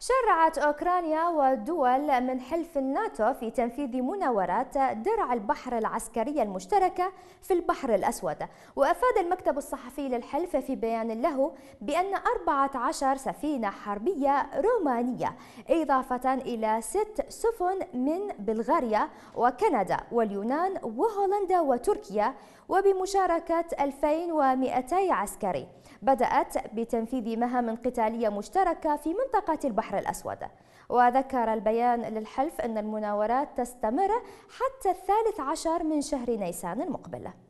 شرعت أوكرانيا ودول من حلف الناتو في تنفيذ مناورات درع البحر العسكرية المشتركة في البحر الأسود وأفاد المكتب الصحفي للحلف في بيان له بأن 14 سفينة حربية رومانية إضافة إلى ست سفن من بلغاريا وكندا واليونان وهولندا وتركيا وبمشاركة 2200 عسكري بدأت بتنفيذ مهام قتالية مشتركة في منطقة البحر البحر الأسود وذكر البيان للحلف أن المناورات تستمر حتى الثالث عشر من شهر نيسان المقبل